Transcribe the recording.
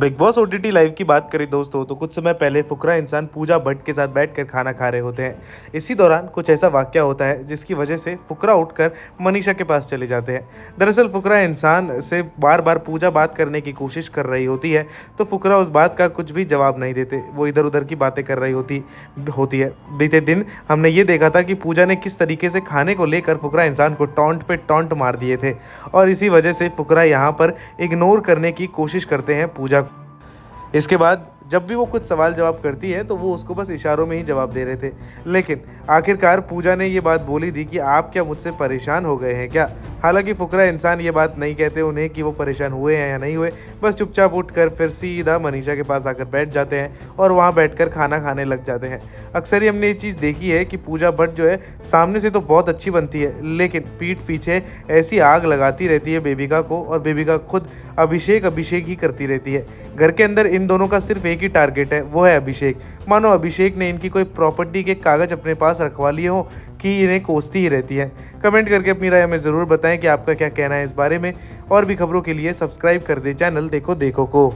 big Boss O T live की बात करें दोस्तों तो कुछ समय पहले फुकरा इंसान पूजा भट्ट के साथ बैठकर खाना खा रहे होते हैं इसी दौरान कुछ ऐसा वाक्य होता है जिसकी वजह से फुकरा उठकर मनीषा के पास चले जाते हैं दरअसल फुकरा इंसान से बार बार पूजा बात करने की कोशिश कर रही होती है तो फुकरा उस बात का कुछ भी जवाब नहीं देते वो इधर उधर की बातें कर रही होती होती है बीते दिन हमने ये देखा था कि पूजा ने किस तरीके से खाने को लेकर फुकरा इंसान को टोंट पर टोंट मार दिए थे और इसी वजह से फुकरा यहाँ पर इग्नोर करने की कोशिश करते हैं पूजा इसके बाद जब भी वो कुछ सवाल जवाब करती है तो वो उसको बस इशारों में ही जवाब दे रहे थे लेकिन आखिरकार पूजा ने ये बात बोली थी कि आप क्या मुझसे परेशान हो गए हैं क्या हालांकि फुकरा इंसान ये बात नहीं कहते उन्हें कि वो परेशान हुए हैं या नहीं हुए बस चुपचाप उठ कर फिर सीधा मनीषा के पास आकर बैठ जाते हैं और वहाँ बैठ खाना खाने लग जाते हैं अक्सर ही हमने ये चीज़ देखी है कि पूजा भट्ट जो है सामने से तो बहुत अच्छी बनती है लेकिन पीठ पीछे ऐसी आग लगाती रहती है बेबिका को और बेबिका खुद अभिषेक अभिषेक ही करती रहती है घर के अंदर इन दोनों का सिर्फ एक ही टारगेट है वो है अभिषेक मानो अभिषेक ने इनकी कोई प्रॉपर्टी के कागज़ अपने पास रखवा लिए हो कि इन्हें कोसती ही रहती है कमेंट करके अपनी राय हमें ज़रूर बताएं कि आपका क्या कहना है इस बारे में और भी खबरों के लिए सब्सक्राइब कर दे चैनल देखो देखो को